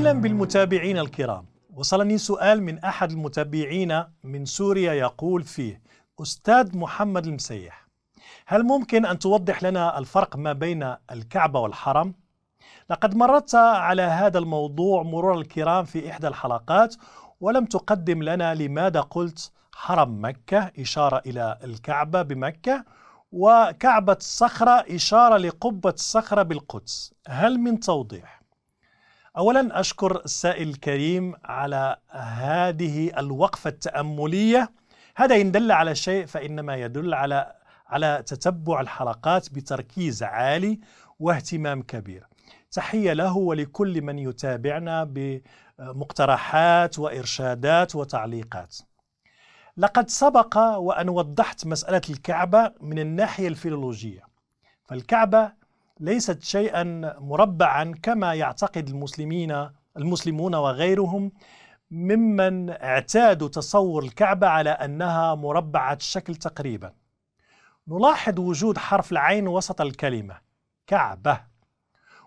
اهلا بالمتابعين الكرام وصلني سؤال من احد المتابعين من سوريا يقول فيه استاذ محمد المسيح هل ممكن ان توضح لنا الفرق ما بين الكعبه والحرم لقد مررت على هذا الموضوع مرور الكرام في احدى الحلقات ولم تقدم لنا لماذا قلت حرم مكه اشاره الى الكعبه بمكه وكعبه الصخره اشاره لقبه الصخره بالقدس هل من توضيح اولا اشكر السائل الكريم على هذه الوقفه التامليه هذا ان دل على شيء فانما يدل على على تتبع الحلقات بتركيز عالي واهتمام كبير تحيه له ولكل من يتابعنا بمقترحات وارشادات وتعليقات لقد سبق وان وضحت مساله الكعبه من الناحيه الفيلولوجيه فالكعبه ليست شيئا مربعا كما يعتقد المسلمين المسلمون وغيرهم ممن اعتادوا تصور الكعبة على أنها مربعة الشكل تقريبا نلاحظ وجود حرف العين وسط الكلمة كعبة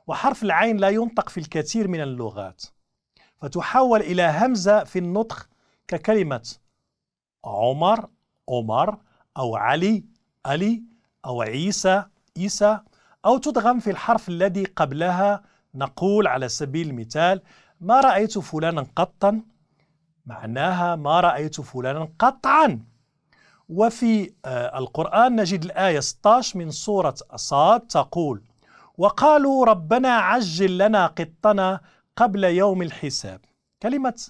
وحرف العين لا ينطق في الكثير من اللغات فتحول إلى همزة في النطق ككلمة عمر عمر أو علي علي أو عيسى عيسى أو تدغم في الحرف الذي قبلها نقول على سبيل المثال ما رأيت فلانا قطا معناها ما رأيت فلانا قطعا وفي آه، القرآن نجد الآية 16 من سورة أصاد تقول وقالوا ربنا عجل لنا قطنا قبل يوم الحساب كلمة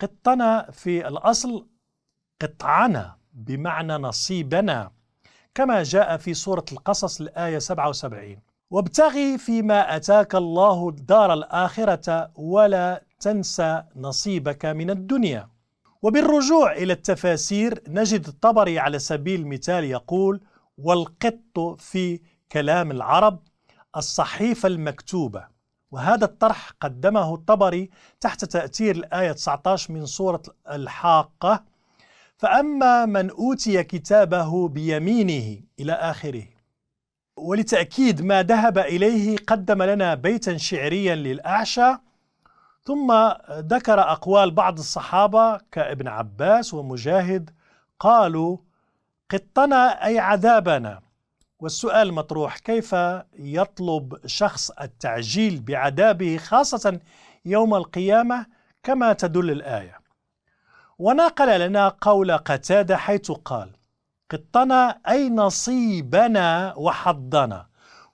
قطنا في الأصل قطعنا بمعنى نصيبنا كما جاء في سورة القصص الآية 77 وابتغي فيما أتاك الله الدار الآخرة ولا تنسى نصيبك من الدنيا وبالرجوع إلى التفاسير نجد الطبري على سبيل المثال يقول والقط في كلام العرب الصحيفة المكتوبة وهذا الطرح قدمه الطبري تحت تأثير الآية 19 من سورة الحاقة فأما من أوتي كتابه بيمينه إلى آخره ولتأكيد ما ذهب إليه قدم لنا بيتا شعريا للأعشى ثم ذكر أقوال بعض الصحابة كابن عباس ومجاهد قالوا قطنا أي عذابنا والسؤال مطروح كيف يطلب شخص التعجيل بعذابه خاصة يوم القيامة كما تدل الآية ونقل لنا قول قتادة حيث قال قطنا أي نصيبنا وحظنا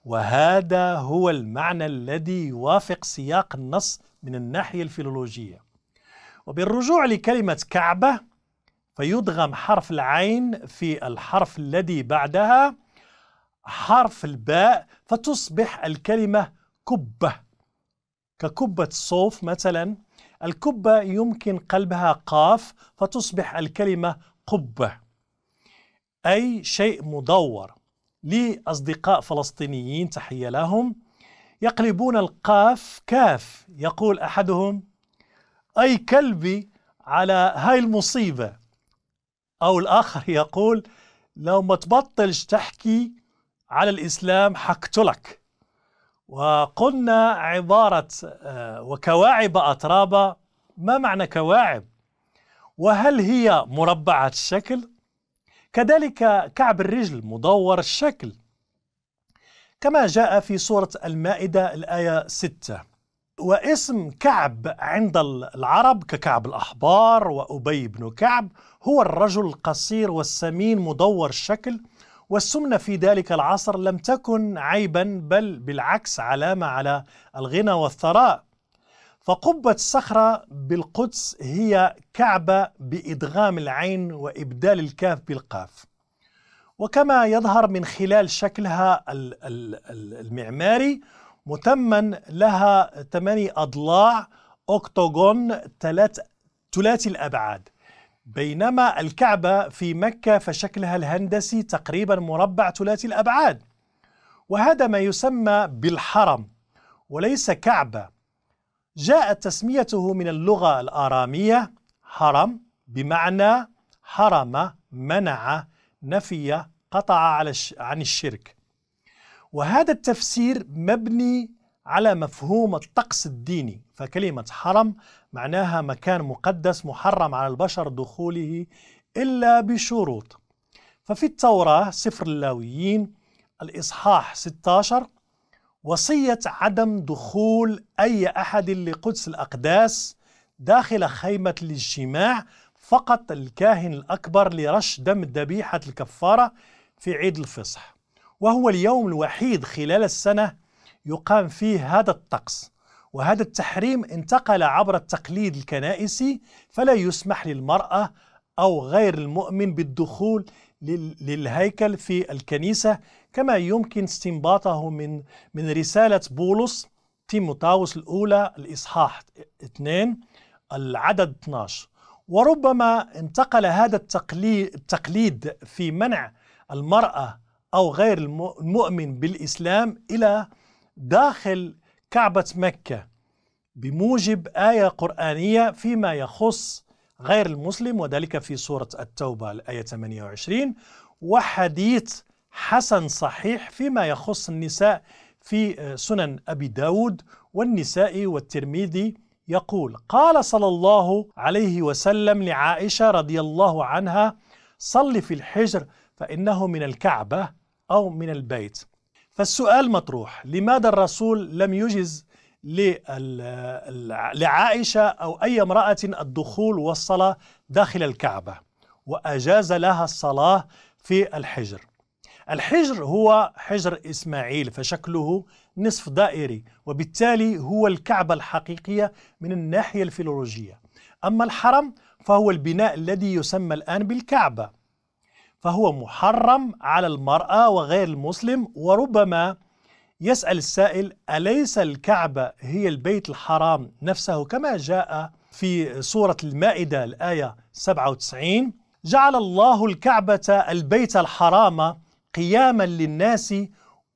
وهذا هو المعنى الذي يوافق سياق النص من الناحية الفيلولوجية وبالرجوع لكلمة كعبة فيدغم حرف العين في الحرف الذي بعدها حرف الباء فتصبح الكلمة كبة ككبة الصوف مثلا الكبة يمكن قلبها قاف فتصبح الكلمة قبة أي شيء مدور لأصدقاء فلسطينيين تحية لهم يقلبون القاف كاف يقول أحدهم أي كلبي على هاي المصيبة أو الآخر يقول لو ما تبطلش تحكي على الإسلام حقتلك وقلنا عبارة آه، وكواعب أترابة ما معنى كواعب؟ وهل هي مربعة الشكل؟ كذلك كعب الرجل مدور الشكل كما جاء في سورة المائدة الآية 6 واسم كعب عند العرب ككعب الأحبار وأبي بن كعب هو الرجل القصير والسمين مدور الشكل والسمنة في ذلك العصر لم تكن عيبا بل بالعكس علامة على الغنى والثراء فقبة الصخرة بالقدس هي كعبة بإدغام العين وإبدال الكاف بالقاف وكما يظهر من خلال شكلها المعماري متمن لها ثماني أضلاع أكتوغون ثلاث ثلاثي الأبعاد بينما الكعبة في مكة فشكلها الهندسي تقريبا مربع ثلاثي الأبعاد وهذا ما يسمى بالحرم وليس كعبة جاءت تسميته من اللغة الآرامية حرم بمعنى حرم منع نفي قطع على عن الشرك وهذا التفسير مبني على مفهوم الطقس الديني فكلمة حرم معناها مكان مقدس محرم على البشر دخوله إلا بشروط ففي التوراة سفر اللاويين الإصحاح 16 وصية عدم دخول أي أحد لقدس الأقداس داخل خيمة الاجتماع فقط الكاهن الأكبر لرش دم ذبيحة الكفارة في عيد الفصح وهو اليوم الوحيد خلال السنة يقام فيه هذا الطقس وهذا التحريم انتقل عبر التقليد الكنائسي فلا يسمح للمرأة أو غير المؤمن بالدخول للهيكل في الكنيسة كما يمكن استنباطه من من رسالة بولس تيموتاوس الأولى الإصحاح 2 العدد 12 وربما انتقل هذا التقليد في منع المرأة أو غير المؤمن بالإسلام إلى داخل كعبة مكة بموجب آية قرآنية فيما يخص غير المسلم وذلك في سورة التوبة الآية 28 وحديث حسن صحيح فيما يخص النساء في آه، سنن أبي داود والنساء والترمذي يقول قال صلى الله عليه وسلم لعائشة رضي الله عنها صل في الحجر فإنه من الكعبة أو من البيت فالسؤال مطروح لماذا الرسول لم يجز لعائشة أو أي امرأة الدخول والصلاة داخل الكعبة وأجاز لها الصلاة في الحجر الحجر هو حجر إسماعيل فشكله نصف دائري وبالتالي هو الكعبة الحقيقية من الناحية الفيلولوجية أما الحرم فهو البناء الذي يسمى الآن بالكعبة فهو محرم على المرأة وغير المسلم وربما يسأل السائل أليس الكعبة هي البيت الحرام نفسه كما جاء في سورة المائدة الآية 97 جعل الله الكعبة البيت الحرام قياما للناس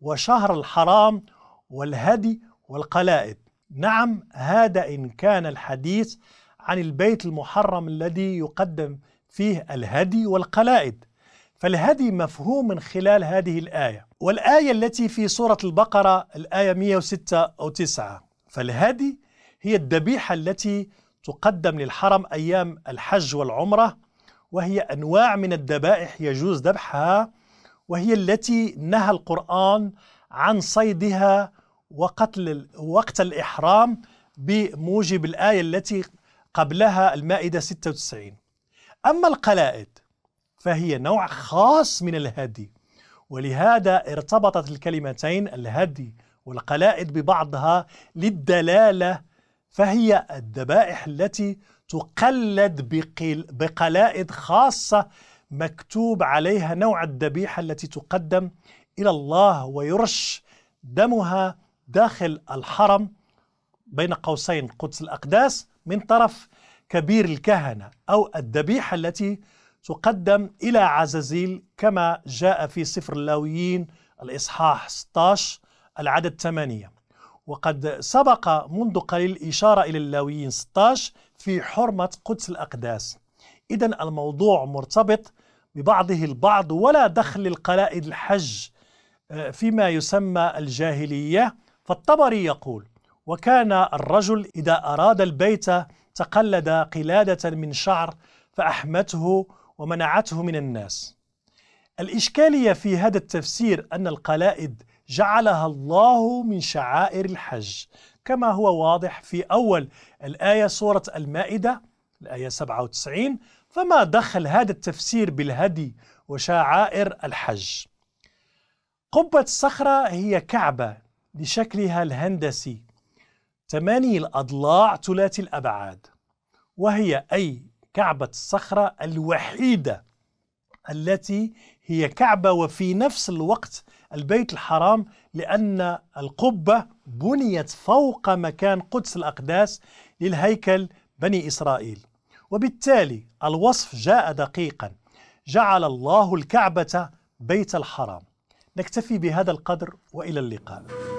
وشهر الحرام والهدي والقلائد نعم هذا إن كان الحديث عن البيت المحرم الذي يقدم فيه الهدي والقلائد فالهدي مفهوم من خلال هذه الآية والآية التي في سورة البقرة الآية 106 أو 9 فالهدي هي الذبيحة التي تقدم للحرم أيام الحج والعمرة وهي أنواع من الذبائح يجوز ذبحها وهي التي نهى القرآن عن صيدها وقتل وقت الإحرام بموجب الآية التي قبلها المائدة 96 أما القلائد فهي نوع خاص من الهدي ولهذا ارتبطت الكلمتين الهدي والقلائد ببعضها للدلاله فهي الذبائح التي تقلد بقلائد خاصه مكتوب عليها نوع الذبيحه التي تقدم الى الله ويرش دمها داخل الحرم بين قوسين قدس الاقداس من طرف كبير الكهنه او الذبيحه التي تقدم إلى عزازيل كما جاء في سفر اللاويين الإصحاح 16 العدد 8 وقد سبق منذ قليل إشارة إلى اللاويين 16 في حرمة قدس الأقداس إذا الموضوع مرتبط ببعضه البعض ولا دخل للقلائد الحج آه، فيما يسمى الجاهلية فالطبري يقول وكان الرجل إذا أراد البيت تقلد قلادة من شعر فأحمته ومنعته من الناس الإشكالية في هذا التفسير أن القلائد جعلها الله من شعائر الحج كما هو واضح في أول الآية سورة المائدة الآية 97 فما دخل هذا التفسير بالهدي وشعائر الحج قبة الصخرة هي كعبة لشكلها الهندسي ثماني الأضلاع ثلاثي الأبعاد وهي أي كعبة الصخرة الوحيدة التي هي كعبة وفي نفس الوقت البيت الحرام لأن القبة بنيت فوق مكان قدس الأقداس للهيكل بني إسرائيل وبالتالي الوصف جاء دقيقا جعل الله الكعبة بيت الحرام نكتفي بهذا القدر وإلى اللقاء